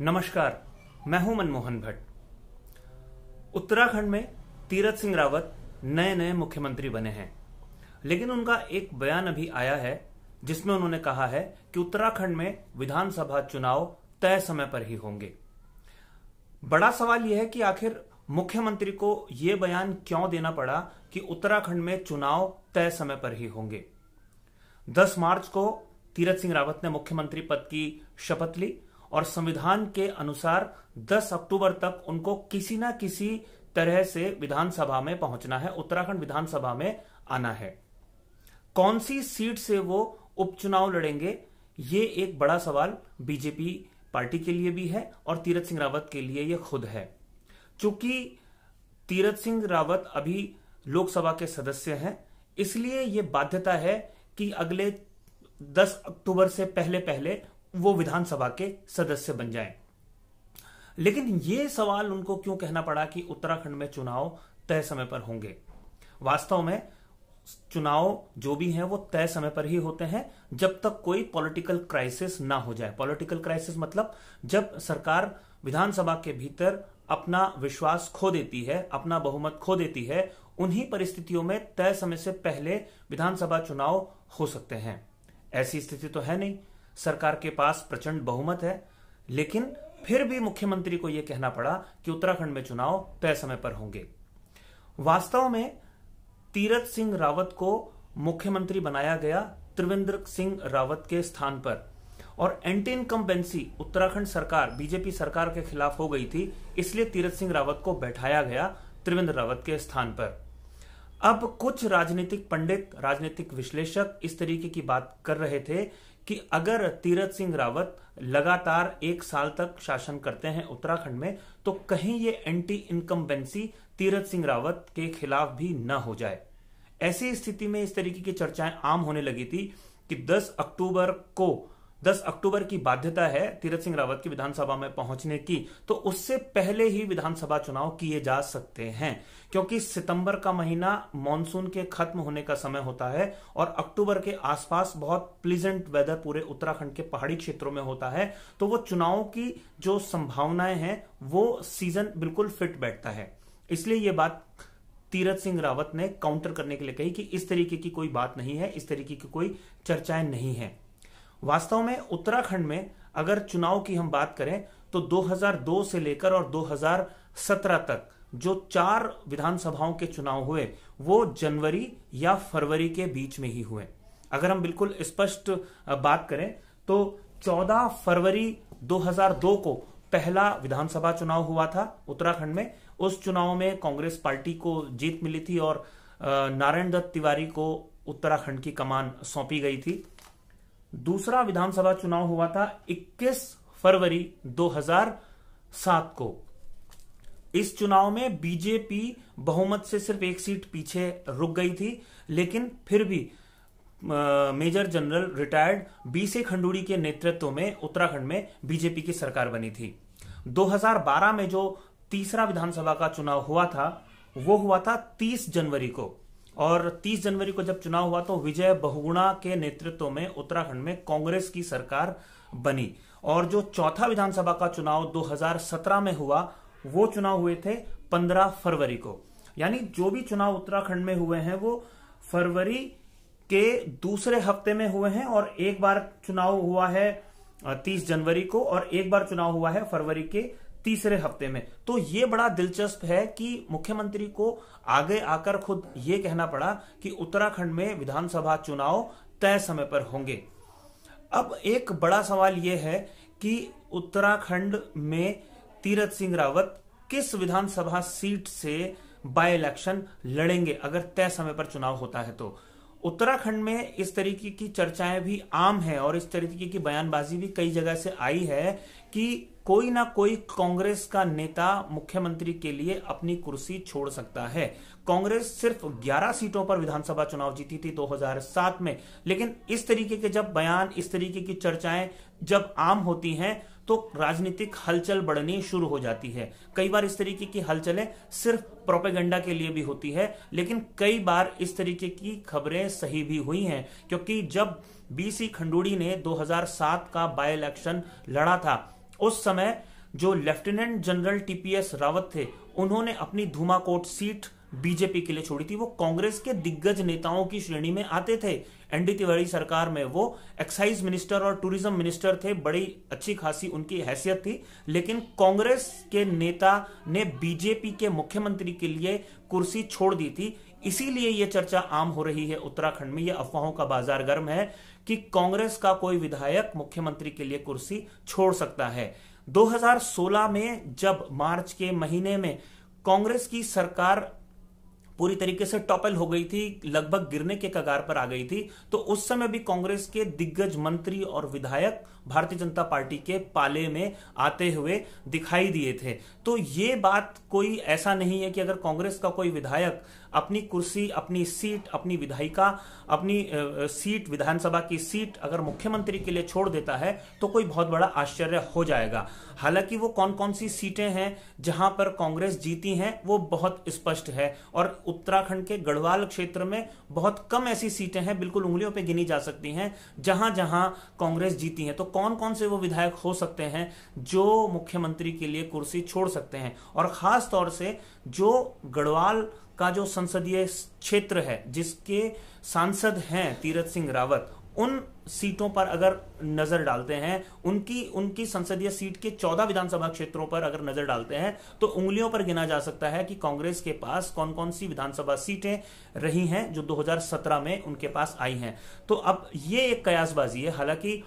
नमस्कार मैं हूं मनमोहन भट्ट उत्तराखंड में तीरथ सिंह रावत नए नए मुख्यमंत्री बने हैं लेकिन उनका एक बयान अभी आया है जिसमें उन्होंने कहा है कि उत्तराखंड में विधानसभा चुनाव तय समय पर ही होंगे बड़ा सवाल यह है कि आखिर मुख्यमंत्री को यह बयान क्यों देना पड़ा कि उत्तराखंड में चुनाव तय समय पर ही होंगे 10 मार्च को तीरथ सिंह रावत ने मुख्यमंत्री पद की शपथ ली और संविधान के अनुसार 10 अक्टूबर तक उनको किसी ना किसी तरह से विधानसभा में पहुंचना है उत्तराखंड विधानसभा में आना है कौन सी सीट से वो उपचुनाव लड़ेंगे ये एक बड़ा सवाल बीजेपी पार्टी के लिए भी है और तीरथ सिंह रावत के लिए यह खुद है चूंकि तीरथ सिंह रावत अभी लोकसभा के सदस्य हैं इसलिए यह बाध्यता है कि अगले 10 अक्टूबर से पहले पहले वो विधानसभा के सदस्य बन जाए लेकिन ये सवाल उनको क्यों कहना पड़ा कि उत्तराखंड में चुनाव तय समय पर होंगे वास्तव में चुनाव जो भी हैं वो तय समय पर ही होते हैं जब तक कोई पॉलिटिकल क्राइसिस ना हो जाए पॉलिटिकल क्राइसिस मतलब जब सरकार विधानसभा के भीतर अपना विश्वास खो देती है अपना बहुमत खो देती है उन्हीं परिस्थितियों में तय समय से पहले विधानसभा चुनाव हो सकते हैं ऐसी स्थिति तो है नहीं सरकार के पास प्रचंड बहुमत है लेकिन फिर भी मुख्यमंत्री को यह कहना पड़ा कि उत्तराखंड में चुनाव तय समय पर होंगे वास्तव में तीरथ सिंह रावत को मुख्यमंत्री बनाया गया त्रिवेंद्र सिंह रावत के स्थान पर और एंटी इनकम्बेंसी उत्तराखंड सरकार बीजेपी सरकार के खिलाफ हो गई थी इसलिए तीरथ सिंह रावत को बैठाया गया त्रिवेंद्र रावत के स्थान पर अब कुछ राजनीतिक पंडित राजनीतिक विश्लेषक इस तरीके की बात कर रहे थे कि अगर तीरथ सिंह रावत लगातार एक साल तक शासन करते हैं उत्तराखंड में तो कहीं ये एंटी इनकम्बेंसी तीरथ सिंह रावत के खिलाफ भी न हो जाए ऐसी स्थिति में इस तरीके की चर्चाएं आम होने लगी थी कि 10 अक्टूबर को 10 अक्टूबर की बाध्यता है तीरथ सिंह रावत की विधानसभा में पहुंचने की तो उससे पहले ही विधानसभा चुनाव किए जा सकते हैं क्योंकि सितंबर का महीना मानसून के खत्म होने का समय होता है और अक्टूबर के आसपास बहुत प्लीजेंट वेदर पूरे उत्तराखंड के पहाड़ी क्षेत्रों में होता है तो वो चुनाव की जो संभावनाएं हैं वो सीजन बिल्कुल फिट बैठता है इसलिए ये बात तीरथ सिंह रावत ने काउंटर करने के लिए कही कि इस तरीके की कोई बात नहीं है इस तरीके की कोई चर्चाएं नहीं है वास्तव में उत्तराखंड में अगर चुनाव की हम बात करें तो 2002 से लेकर और 2017 तक जो चार विधानसभाओं के चुनाव हुए वो जनवरी या फरवरी के बीच में ही हुए अगर हम बिल्कुल स्पष्ट बात करें तो 14 फरवरी 2002 को पहला विधानसभा चुनाव हुआ था उत्तराखंड में उस चुनाव में कांग्रेस पार्टी को जीत मिली थी और नारायण दत्त तिवारी को उत्तराखंड की कमान सौंपी गई थी दूसरा विधानसभा चुनाव हुआ था 21 फरवरी 2007 को इस चुनाव में बीजेपी बहुमत से सिर्फ एक सीट पीछे रुक गई थी लेकिन फिर भी मेजर जनरल रिटायर्ड बी से खंडूरी के नेतृत्व में उत्तराखंड में बीजेपी की सरकार बनी थी 2012 में जो तीसरा विधानसभा का चुनाव हुआ था वो हुआ था 30 जनवरी को और 30 जनवरी को जब चुनाव हुआ तो विजय बहुगुणा के नेतृत्व में उत्तराखंड में कांग्रेस की सरकार बनी और जो चौथा विधानसभा का चुनाव 2017 में हुआ वो चुनाव हुए थे 15 फरवरी को यानी जो भी चुनाव उत्तराखंड में हुए हैं वो फरवरी के दूसरे हफ्ते में हुए हैं और एक बार चुनाव हुआ है 30 जनवरी को और एक बार चुनाव हुआ है फरवरी के तीसरे हफ्ते में तो ये बड़ा दिलचस्प है कि मुख्यमंत्री को आगे आकर खुद ये कहना पड़ा कि उत्तराखंड में विधानसभा चुनाव तय समय पर होंगे अब एक बड़ा सवाल यह है कि उत्तराखंड में तीरथ सिंह रावत किस विधानसभा सीट से बाय इलेक्शन लड़ेंगे अगर तय समय पर चुनाव होता है तो उत्तराखंड में इस तरीके की चर्चाएं भी आम है और इस तरीके की बयानबाजी भी कई जगह से आई है कि कोई ना कोई कांग्रेस का नेता मुख्यमंत्री के लिए अपनी कुर्सी छोड़ सकता है कांग्रेस सिर्फ 11 सीटों पर विधानसभा चुनाव जीती थी 2007 में लेकिन इस तरीके के जब बयान इस तरीके की चर्चाएं जब आम होती हैं तो राजनीतिक हलचल बढ़नी शुरू हो जाती है कई बार इस तरीके की हलचलें सिर्फ प्रोपेगेंडा के लिए भी होती है लेकिन कई बार इस तरीके की खबरें सही भी हुई हैं क्योंकि जब बीसी खंडूड़ी ने 2007 का बाय इलेक्शन लड़ा था उस समय जो लेफ्टिनेंट जनरल टीपीएस रावत थे उन्होंने अपनी धूमाकोट सीट बीजेपी के लिए छोड़ी थी वो कांग्रेस के दिग्गज नेताओं की श्रेणी में आते थे एनडी तिवारी सरकार में वो एक्साइज मिनिस्टर और टूरिज्म मिनिस्टर थे बड़ी अच्छी खासी उनकी हैसियत थी लेकिन कांग्रेस के नेता ने बीजेपी के मुख्यमंत्री के लिए कुर्सी छोड़ दी थी इसीलिए ये चर्चा आम हो रही है उत्तराखंड में ये अफवाहों का बाजार गर्म है कि कांग्रेस का कोई विधायक मुख्यमंत्री के लिए कुर्सी छोड़ सकता है 2016 में जब मार्च के महीने में कांग्रेस की सरकार पूरी तरीके से टॉपल हो गई थी लगभग गिरने के कगार पर आ गई थी तो उस समय भी कांग्रेस के दिग्गज मंत्री और विधायक भारतीय जनता पार्टी के पाले में आते हुए दिखाई दिए थे तो ये बात कोई ऐसा नहीं है कि अगर कांग्रेस का कोई विधायक अपनी कुर्सी अपनी सीट अपनी विधायिका अपनी सीट विधानसभा की सीट अगर मुख्यमंत्री के लिए छोड़ देता है तो कोई बहुत बड़ा आश्चर्य हो जाएगा हालांकि वो कौन कौन सी सीटें हैं जहां पर कांग्रेस जीती हैं वो बहुत स्पष्ट है और उत्तराखंड के गढ़वाल क्षेत्र में बहुत कम ऐसी सीटें हैं बिल्कुल उंगलियों पर गिनी जा सकती हैं जहां जहां कांग्रेस जीती है तो कौन कौन से वो विधायक हो सकते हैं जो मुख्यमंत्री के लिए कुर्सी छोड़ सकते हैं और खास तौर से जो गढ़वाल का जो संसदीय क्षेत्र है जिसके सांसद हैं तीरथ सिंह रावत उन सीटों पर अगर नजर डालते हैं उनकी उनकी संसदीय सीट के चौदह विधानसभा क्षेत्रों पर अगर नजर डालते हैं तो उंगलियों पर गिना जा सकता है कि कांग्रेस के पास कौन कौन सी विधानसभा सीटें रही हैं जो 2017 में उनके पास आई हैं तो अब ये एक कयासबाजी है हालांकि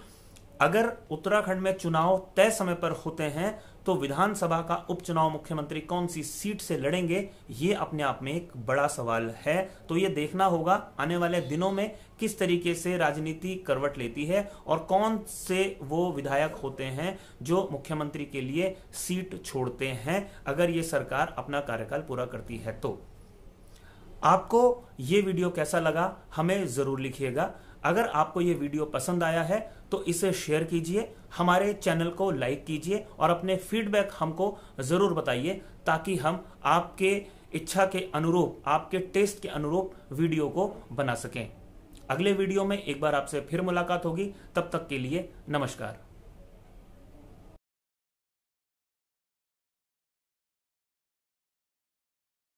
अगर उत्तराखंड में चुनाव तय समय पर होते हैं तो विधानसभा का उपचुनाव मुख्यमंत्री कौन सी सीट से लड़ेंगे ये अपने आप में एक बड़ा सवाल है तो ये देखना होगा आने वाले दिनों में किस तरीके से राजनीति करवट लेती है और कौन से वो विधायक होते हैं जो मुख्यमंत्री के लिए सीट छोड़ते हैं अगर ये सरकार अपना कार्यकाल पूरा करती है तो आपको ये वीडियो कैसा लगा हमें जरूर लिखिएगा अगर आपको ये वीडियो पसंद आया है तो इसे शेयर कीजिए हमारे चैनल को लाइक कीजिए और अपने फीडबैक हमको ज़रूर बताइए ताकि हम आपके इच्छा के अनुरूप आपके टेस्ट के अनुरूप वीडियो को बना सकें अगले वीडियो में एक बार आपसे फिर मुलाकात होगी तब तक के लिए नमस्कार